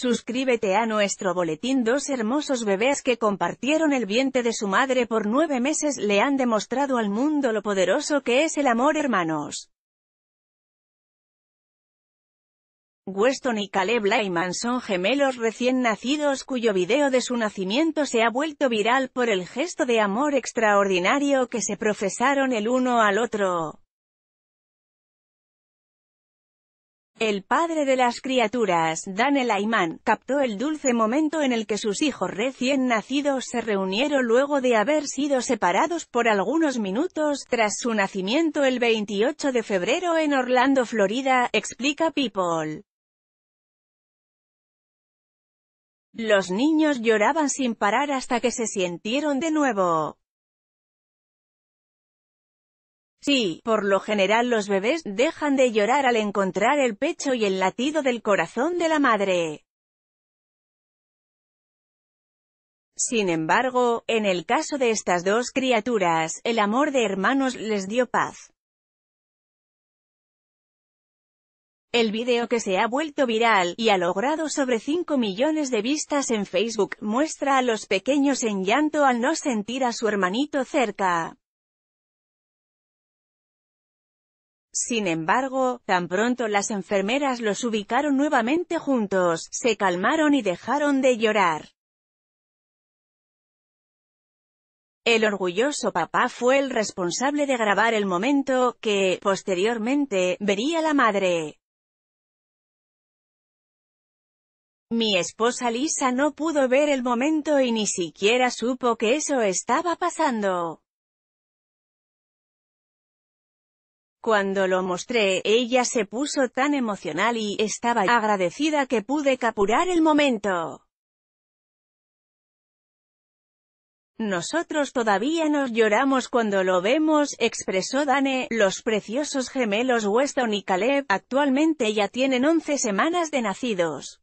Suscríbete a nuestro boletín. Dos hermosos bebés que compartieron el vientre de su madre por nueve meses le han demostrado al mundo lo poderoso que es el amor hermanos. Weston y Caleb Lyman son gemelos recién nacidos cuyo video de su nacimiento se ha vuelto viral por el gesto de amor extraordinario que se profesaron el uno al otro. El padre de las criaturas, Daniel Ayman, captó el dulce momento en el que sus hijos recién nacidos se reunieron luego de haber sido separados por algunos minutos tras su nacimiento el 28 de febrero en Orlando, Florida, explica People. Los niños lloraban sin parar hasta que se sintieron de nuevo. Sí, por lo general los bebés dejan de llorar al encontrar el pecho y el latido del corazón de la madre. Sin embargo, en el caso de estas dos criaturas, el amor de hermanos les dio paz. El video que se ha vuelto viral, y ha logrado sobre 5 millones de vistas en Facebook, muestra a los pequeños en llanto al no sentir a su hermanito cerca. Sin embargo, tan pronto las enfermeras los ubicaron nuevamente juntos, se calmaron y dejaron de llorar. El orgulloso papá fue el responsable de grabar el momento, que, posteriormente, vería la madre. Mi esposa Lisa no pudo ver el momento y ni siquiera supo que eso estaba pasando. Cuando lo mostré, ella se puso tan emocional y estaba agradecida que pude capturar el momento. Nosotros todavía nos lloramos cuando lo vemos, expresó Dane, los preciosos gemelos Weston y Caleb, actualmente ya tienen 11 semanas de nacidos.